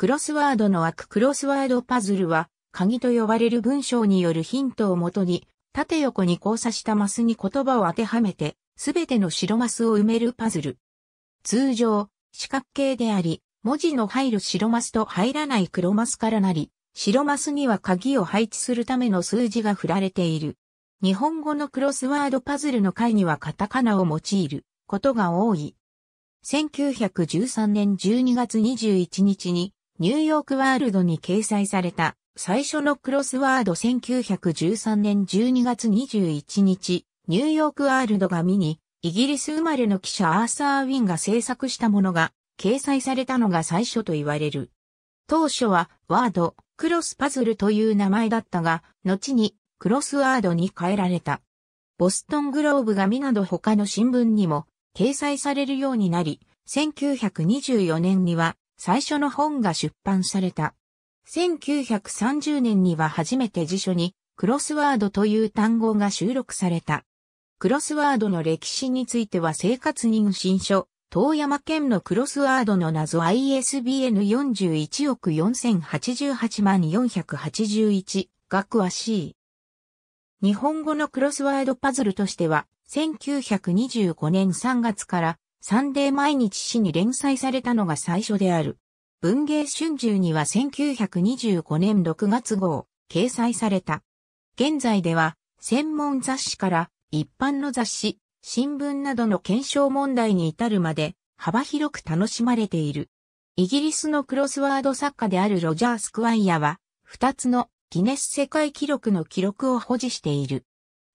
クロスワードの枠クロスワードパズルは、鍵と呼ばれる文章によるヒントをもとに、縦横に交差したマスに言葉を当てはめて、すべての白マスを埋めるパズル。通常、四角形であり、文字の入る白マスと入らない黒マスからなり、白マスには鍵を配置するための数字が振られている。日本語のクロスワードパズルの回にはカタカナを用いることが多い。1913年12月21日にニューヨークワールドに掲載された最初のクロスワード1913年12月21日、ニューヨークワールドが見に、イギリス生まれの記者アーサー・ウィンが制作したものが掲載されたのが最初と言われる。当初はワード、クロスパズルという名前だったが、後にクロスワードに変えられた。ボストングローブが見など他の新聞にも掲載されるようになり、1924年には最初の本が出版された。1930年には初めて辞書にクロスワードという単語が収録された。クロスワードの歴史については生活人新書、遠山県のクロスワードの謎 ISBN 41億4088万481詳しい。日本語のクロスワードパズルとしては、1925年3月からサンデー毎日誌に連載されたのが最初である。文芸春秋には1925年6月号、掲載された。現在では、専門雑誌から一般の雑誌、新聞などの検証問題に至るまで幅広く楽しまれている。イギリスのクロスワード作家であるロジャー・スクワイアは、二つのギネス世界記録の記録を保持している。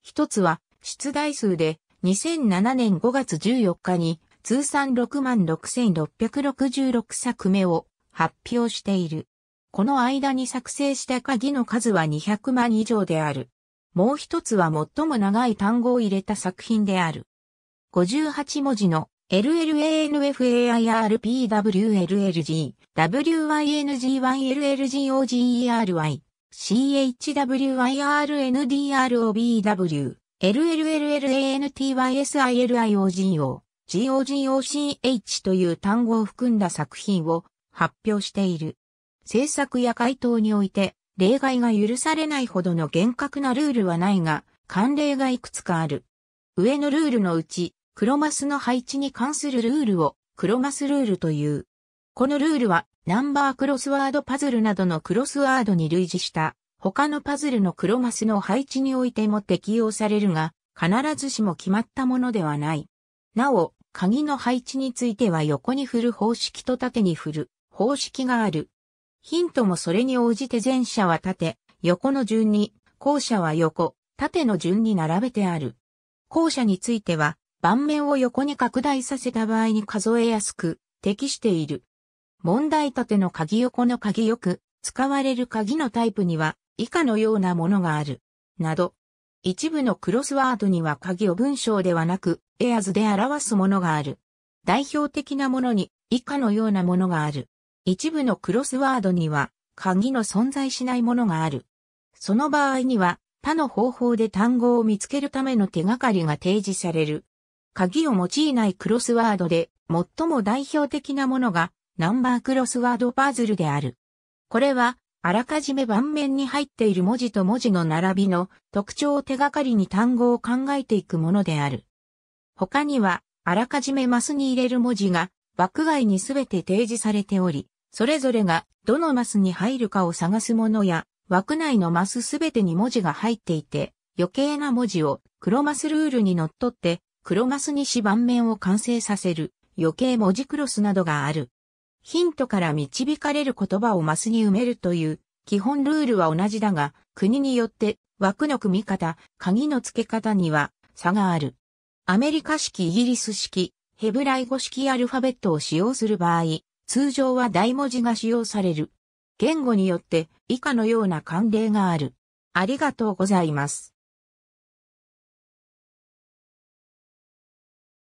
一つは、出題数で2007年5月14日に通算66,666作目を発表している。この間に作成した鍵の数は200万以上である。もう一つは最も長い単語を入れた作品である。58文字の LLANFAIRPWLLG、w i n g 1 l l g o g e r y CHWIRNDROBW、LLLANTYSILIOGO、GOGOCH という単語を含んだ作品を発表している。制作や回答において、例外が許されないほどの厳格なルールはないが、慣例がいくつかある。上のルールのうち、黒マスの配置に関するルールを、黒マスルールという。このルールは、ナンバークロスワードパズルなどのクロスワードに類似した、他のパズルの黒マスの配置においても適用されるが、必ずしも決まったものではない。なお、鍵の配置については横に振る方式と縦に振る方式がある。ヒントもそれに応じて前者は縦、横の順に、後者は横、縦の順に並べてある。後者については、盤面を横に拡大させた場合に数えやすく適している。問題縦の鍵横の鍵よく使われる鍵のタイプには以下のようなものがある。など、一部のクロスワードには鍵を文章ではなく、エアズで表すものがある。代表的なものに以下のようなものがある。一部のクロスワードには鍵の存在しないものがある。その場合には他の方法で単語を見つけるための手がかりが提示される。鍵を用いないクロスワードで最も代表的なものがナンバークロスワードパズルである。これはあらかじめ盤面に入っている文字と文字の並びの特徴を手がかりに単語を考えていくものである。他には、あらかじめマスに入れる文字が枠外にすべて提示されており、それぞれがどのマスに入るかを探すものや、枠内のマスすべてに文字が入っていて、余計な文字を黒マスルールにのっとって、黒マスにし盤面を完成させる余計文字クロスなどがある。ヒントから導かれる言葉をマスに埋めるという基本ルールは同じだが、国によって枠の組み方、鍵の付け方には差がある。アメリカ式イギリス式、ヘブライ語式アルファベットを使用する場合、通常は大文字が使用される。言語によって以下のような慣例がある。ありがとうございます。